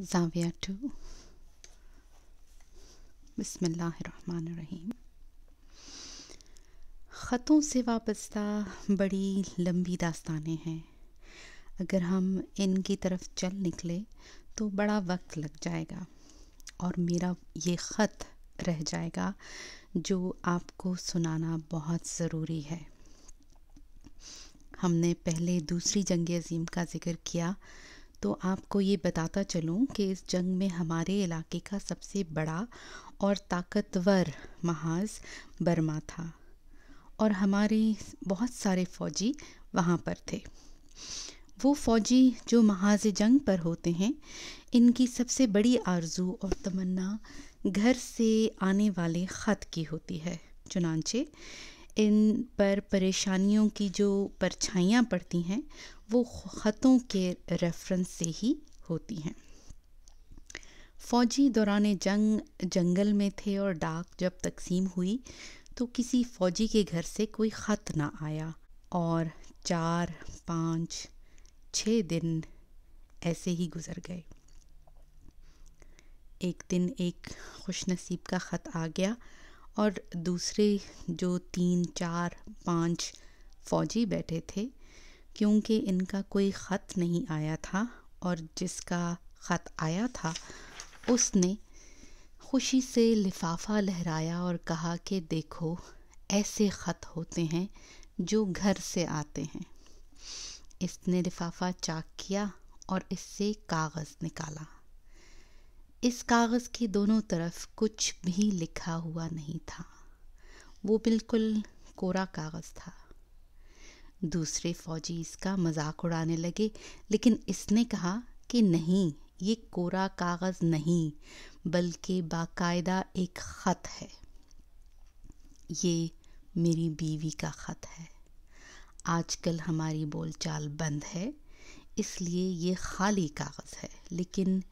Zawiya to बसमीम ख़तों से वाबस्ता बड़ी लंबी दास्तानें हैं अगर हम इनकी तरफ चल निकले तो बड़ा वक्त लग जाएगा और मेरा ये ख़त रह जाएगा जो आपको सुनाना बहुत ज़रूरी है हमने पहले दूसरी जंग अजीम का ज़िक्र किया तो आपको ये बताता चलूँ कि इस जंग में हमारे इलाके का सबसे बड़ा और ताकतवर महाज बर्मा था और हमारे बहुत सारे फ़ौजी वहाँ पर थे वो फ़ौजी जो महाज जंग पर होते हैं इनकी सबसे बड़ी आरजू और तमन्ना घर से आने वाले ख़त की होती है चुनानचे इन पर परेशानियों की जो परछाइयाँ पड़ती हैं वो ख़तों के रेफरेंस से ही होती हैं फ़ौजी दौरान जंग जंगल में थे और डाक जब तकसीम हुई तो किसी फ़ौजी के घर से कोई ख़त ना आया और चार पाँच छः दिन ऐसे ही गुज़र गए एक दिन एक खुश नसीब का ख़त आ गया और दूसरे जो तीन चार पाँच फ़ौजी बैठे थे क्योंकि इनका कोई ख़त नहीं आया था और जिसका ख़त आया था उसने खुशी से लिफाफा लहराया और कहा कि देखो ऐसे ख़त होते हैं जो घर से आते हैं इसने लिफाफा चाक किया और इससे कागज़ निकाला इस कागज़ की दोनों तरफ कुछ भी लिखा हुआ नहीं था वो बिल्कुल कोरा कागज़ था दूसरे फौजी इसका मजाक उड़ाने लगे लेकिन इसने कहा कि नहीं ये कोरा कागज़ नहीं बल्कि बाकायदा एक ख़त है ये मेरी बीवी का ख़त है आजकल हमारी बोलचाल बंद है इसलिए ये खाली कागज़ है लेकिन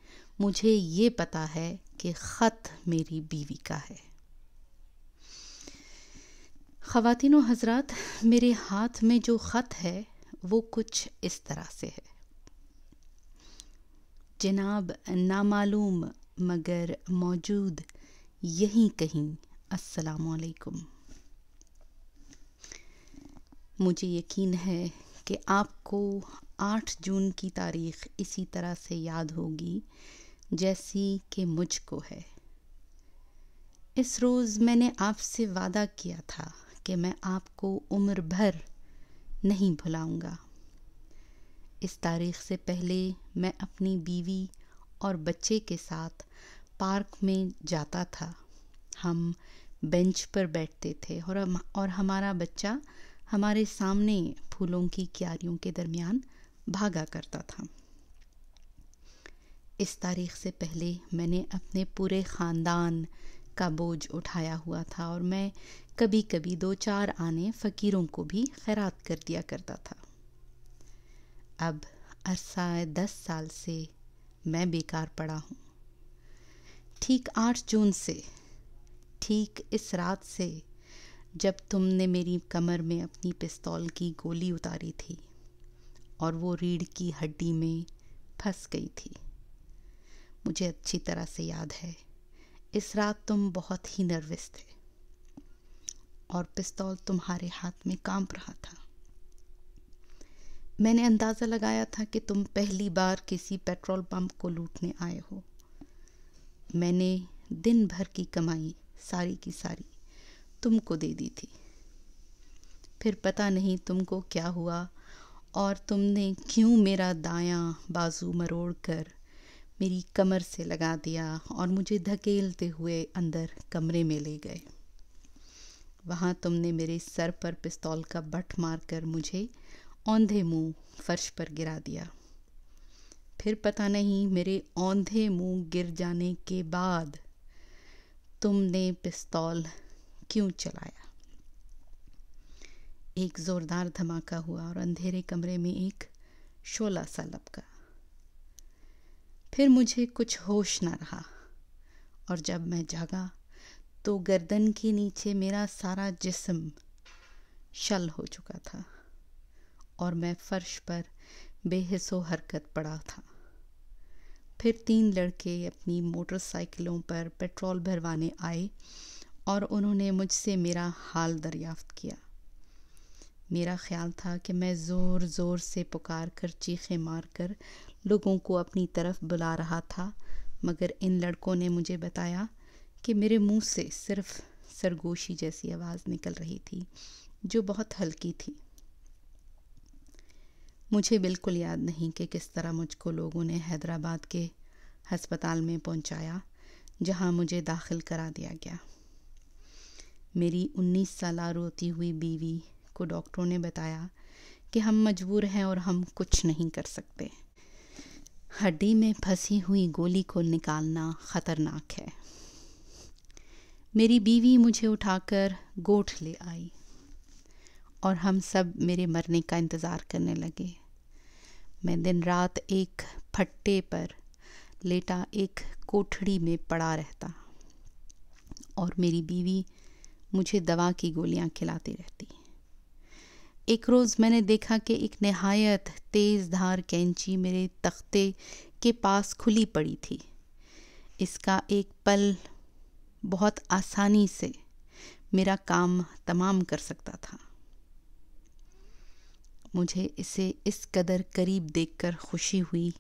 मुझे ये पता है कि ख़त मेरी बीवी का है ख़वातिन हजरात मेरे हाथ में जो ख़त है वो कुछ इस तरह से है जनाब नामालूम मगर मौजूद यहीं कहीं असलकुम मुझे यकीन है कि आपको 8 जून की तारीख इसी तरह से याद होगी जैसी कि मुझको है इस रोज़ मैंने आपसे वादा किया था कि मैं आपको उम्र भर नहीं भुलाऊंगा इस तारीख से पहले मैं अपनी बीवी और बच्चे के साथ पार्क में जाता था हम बेंच पर बैठते थे और हम और हमारा बच्चा हमारे सामने फूलों की क्यारियों के दरमियान भागा करता था इस तारीख से पहले मैंने अपने पूरे ख़ानदान का बोझ उठाया हुआ था और मैं कभी कभी दो चार आने फ़कीरों को भी खैरात कर दिया करता था अब अरसा दस साल से मैं बेकार पड़ा हूँ ठीक आठ जून से ठीक इस रात से जब तुमने मेरी कमर में अपनी पिस्तौल की गोली उतारी थी और वो रीढ़ की हड्डी में फंस गई थी मुझे अच्छी तरह से याद है इस रात तुम बहुत ही नर्वस थे और पिस्तौल तुम्हारे हाथ में कांप रहा था मैंने अंदाज़ा लगाया था कि तुम पहली बार किसी पेट्रोल पंप को लूटने आए हो मैंने दिन भर की कमाई सारी की सारी तुमको दे दी थी फिर पता नहीं तुमको क्या हुआ और तुमने क्यों मेरा दायां बाजू मरोड़ कर मेरी कमर से लगा दिया और मुझे धकेलते हुए अंदर कमरे में ले गए वहाँ तुमने मेरे सर पर पिस्तौल का बट मारकर मुझे औंधे मुंह फर्श पर गिरा दिया फिर पता नहीं मेरे औंधे मुंह गिर जाने के बाद तुमने पिस्तौल क्यों चलाया एक ज़ोरदार धमाका हुआ और अंधेरे कमरे में एक शोला सा लपका फिर मुझे कुछ होश ना रहा और जब मैं जागा तो गर्दन के नीचे मेरा सारा जिस्म शल हो चुका था और मैं फर्श पर बेहसो हरकत पड़ा था फिर तीन लड़के अपनी मोटरसाइकिलों पर पेट्रोल भरवाने आए और उन्होंने मुझसे मेरा हाल दरियाफ्त किया मेरा ख्याल था कि मैं ज़ोर ज़ोर से पुकार कर चीखें मार कर लोगों को अपनी तरफ बुला रहा था मगर इन लड़कों ने मुझे बताया कि मेरे मुंह से सिर्फ सरगोशी जैसी आवाज़ निकल रही थी जो बहुत हल्की थी मुझे बिल्कुल याद नहीं कि किस तरह मुझको लोगों ने हैदराबाद के हस्पताल में पहुंचाया जहां मुझे दाखिल करा दिया गया मेरी उन्नीस साल रोती हुई बीवी को डॉक्टरों ने बताया कि हम मजबूर हैं और हम कुछ नहीं कर सकते हड्डी में फंसी हुई गोली को निकालना ख़तरनाक है मेरी बीवी मुझे उठाकर गोठ ले आई और हम सब मेरे मरने का इंतज़ार करने लगे मैं दिन रात एक फट्टे पर लेटा एक कोठड़ी में पड़ा रहता और मेरी बीवी मुझे दवा की गोलियां खिलाती रहती एक रोज़ मैंने देखा कि एक नहायत तेज़ धार कैंची मेरे तख्ते के पास खुली पड़ी थी इसका एक पल बहुत आसानी से मेरा काम तमाम कर सकता था मुझे इसे इस कदर करीब देखकर खुशी हुई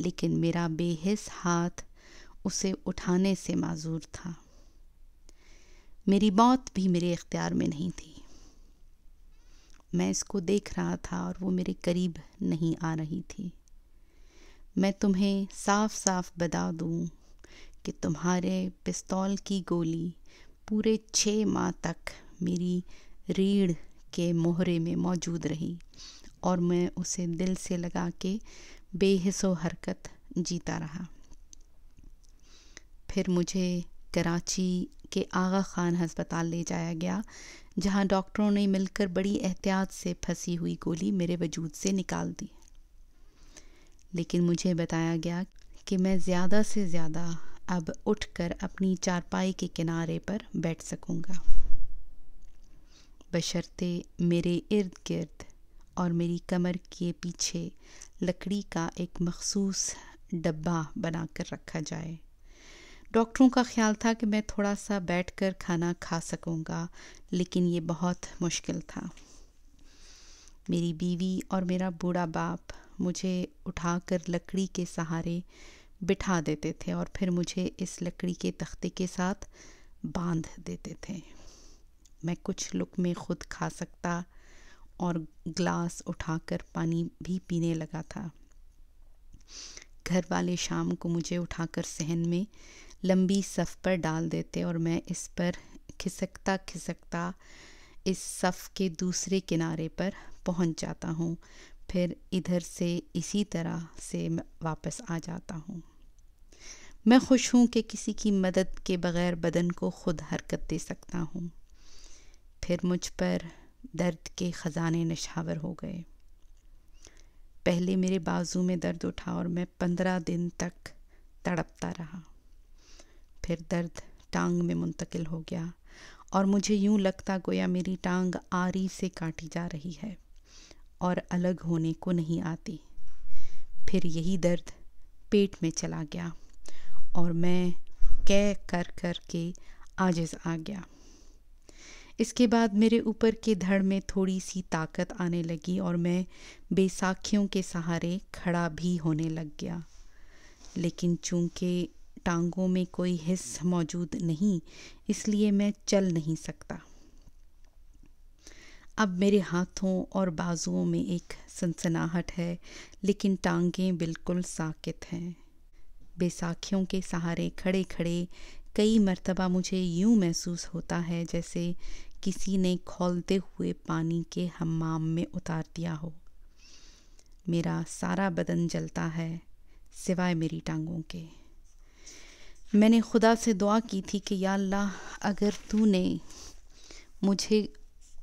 लेकिन मेरा बेहिस हाथ उसे उठाने से माजूर था मेरी मौत भी मेरे इख्तियार में नहीं थी मैं इसको देख रहा था और वो मेरे करीब नहीं आ रही थी मैं तुम्हें साफ साफ बता दूँ कि तुम्हारे पिस्तौल की गोली पूरे छः माह तक मेरी रीढ़ के मोहरे में मौजूद रही और मैं उसे दिल से लगा के बेहिसो हरकत जीता रहा फिर मुझे कराची के आगा खान हस्पताल ले जाया गया जहां डॉक्टरों ने मिलकर बड़ी एहतियात से फंसी हुई गोली मेरे वजूद से निकाल दी लेकिन मुझे बताया गया कि मैं ज़्यादा से ज़्यादा अब उठकर अपनी चारपाई के किनारे पर बैठ सकूँगा बशर्ते मेरे इर्द गिर्द और मेरी कमर के पीछे लकड़ी का एक मखसूस डब्बा बनाकर रखा जाए डॉक्टरों का ख्याल था कि मैं थोड़ा सा बैठकर खाना खा सकूँगा लेकिन ये बहुत मुश्किल था मेरी बीवी और मेरा बूढ़ा बाप मुझे उठाकर लकड़ी के सहारे बिठा देते थे और फिर मुझे इस लकड़ी के तख्ते के साथ बांध देते थे मैं कुछ लुक में खुद खा सकता और ग्लास उठाकर पानी भी पीने लगा था घर वाले शाम को मुझे उठाकर सहन में लंबी सफ़ पर डाल देते और मैं इस पर खिसकता खिसकता इस सफ़ के दूसरे किनारे पर पहुंच जाता हूँ फिर इधर से इसी तरह से वापस आ जाता हूँ मैं खुश हूँ कि किसी की मदद के बग़ैर बदन को खुद हरकत दे सकता हूँ फिर मुझ पर दर्द के ख़जाने नशावर हो गए पहले मेरे बाजू में दर्द उठा और मैं पंद्रह दिन तक तड़पता रहा फिर दर्द टांग में मुंतकिल हो गया और मुझे यूं लगता गोया मेरी टांग आरी से काटी जा रही है और अलग होने को नहीं आती फिर यही दर्द पेट में चला गया और मैं कह कर कर के आजिज आ गया इसके बाद मेरे ऊपर के धड़ में थोड़ी सी ताकत आने लगी और मैं बेसाखियों के सहारे खड़ा भी होने लग गया लेकिन चूंकि टांगों में कोई हिस्स मौजूद नहीं इसलिए मैं चल नहीं सकता अब मेरे हाथों और बाजुओं में एक सनसनाहट है लेकिन टांगें बिल्कुल साकित हैं बेसाखियों के सहारे खड़े खड़े कई मर्तबा मुझे यूं महसूस होता है जैसे किसी ने खोलते हुए पानी के हमाम में उतार दिया हो मेरा सारा बदन जलता है सिवाय मेरी टांगों के मैंने खुदा से दुआ की थी कि या अल्लाह अगर तूने मुझे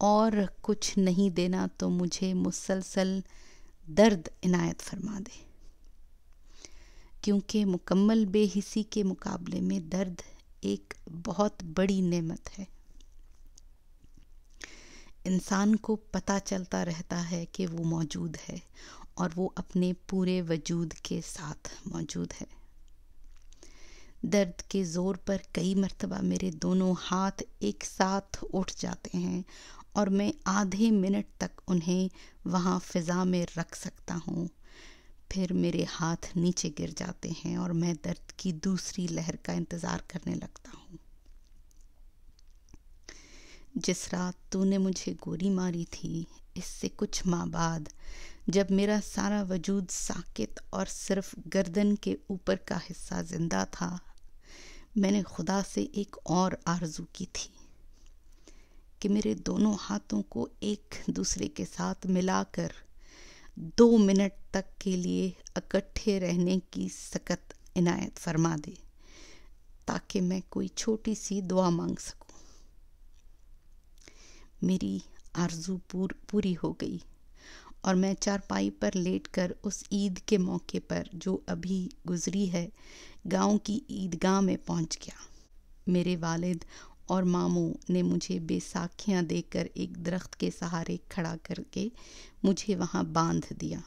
और कुछ नहीं देना तो मुझे मुसलसल दर्द इनायत फरमा दे क्योंकि मुकम्मल बेहिसी के मुकाबले में दर्द एक बहुत बड़ी नेमत है इंसान को पता चलता रहता है कि वो मौजूद है और वो अपने पूरे वजूद के साथ मौजूद है दर्द के ज़ोर पर कई मरतबा मेरे दोनों हाथ एक साथ उठ जाते हैं और मैं आधे मिनट तक उन्हें वहाँ फ़िज़ा में रख सकता हूँ फिर मेरे हाथ नीचे गिर जाते हैं और मैं दर्द की दूसरी लहर का इंतज़ार करने लगता हूँ जिस रात तूने मुझे गोली मारी थी इससे कुछ माह बाद जब मेरा सारा वजूद साकित और सिर्फ गर्दन के ऊपर का हिस्सा जिंदा था मैंने खुदा से एक और आरजू की थी कि मेरे दोनों हाथों को एक दूसरे के साथ मिलाकर दो मिनट तक के लिए इकट्ठे रहने की सख्त इनायत फरमा दे ताकि मैं कोई छोटी सी दुआ मांग सकूं मेरी आरजू पूर, पूरी हो गई और मैं चारपाई पर लेटकर उस ईद के मौके पर जो अभी गुजरी है गांव की ईदगाह में पहुंच गया मेरे वालिद और मामू ने मुझे बेसाखियां देकर एक दरख्त के सहारे खड़ा करके मुझे वहां बांध दिया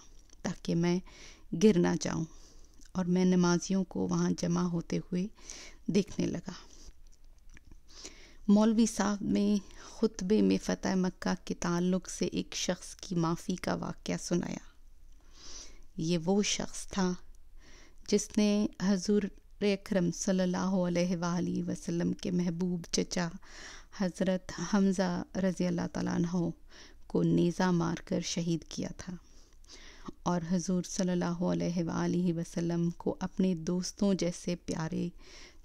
ताकि मैं गिर ना जाऊं और मैं नमाजियों को वहां जमा होते हुए देखने लगा मौलवी साहब में खुतबे में फ़तेह मक्का के ताल्लुक से एक शख्स की माफ़ी का वाक़ सुनाया ये वो शख्स था जिसने हजूर अक्रम सल्ला वसलम के महबूब चचा हज़रत हमज़ा रज़ी अल्लाह तहो को नेज़ा मारकर शहीद किया था और हजूर सल्लल्लाहु अलैहि वसल्लम को अपने दोस्तों जैसे प्यारे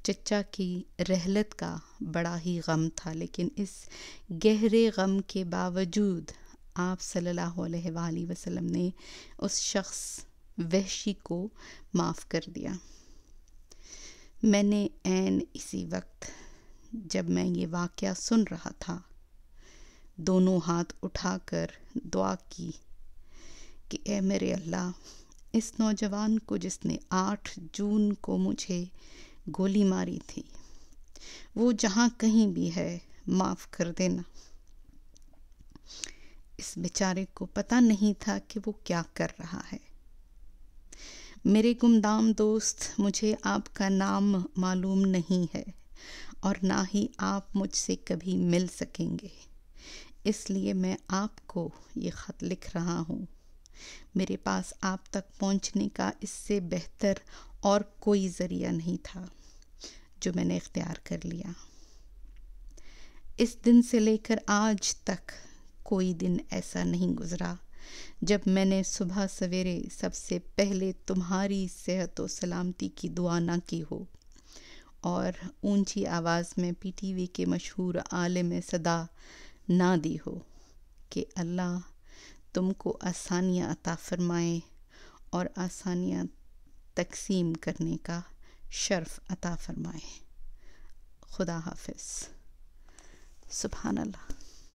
चचा की रहलत का बड़ा ही गम था लेकिन इस गहरे गम के बावजूद आप सल्लल्लाहु अलैहि वसल्लम ने उस शख्स वहशी को माफ़ कर दिया मैंने एन इसी वक्त जब मैं ये वाक़ सुन रहा था दोनों हाथ उठाकर दुआ की कि ए मेरे अल्लाह इस नौजवान को जिसने आठ जून को मुझे गोली मारी थी वो जहाँ कहीं भी है माफ़ कर देना इस बेचारे को पता नहीं था कि वो क्या कर रहा है मेरे गुमदाम दोस्त मुझे आपका नाम मालूम नहीं है और ना ही आप मुझसे कभी मिल सकेंगे इसलिए मैं आपको ये ख़त लिख रहा हूँ मेरे पास आप तक पहुँचने का इससे बेहतर और कोई ज़रिया नहीं था जो मैंने इख्तियार कर लिया इस दिन से लेकर आज तक कोई दिन ऐसा नहीं गुज़रा जब मैंने सुबह सवेरे सबसे पहले तुम्हारी सेहत और सलामती की दुआ ना की हो और ऊंची आवाज़ में पीटीवी के मशहूर आलम सदा ना दी हो कि अल्लाह तुमको आसानियाँ अता फरमाए और आसानियाँ तकसीम करने का शर्फ अता फरमाए खुदा हाफिज़ सुबहानल्ला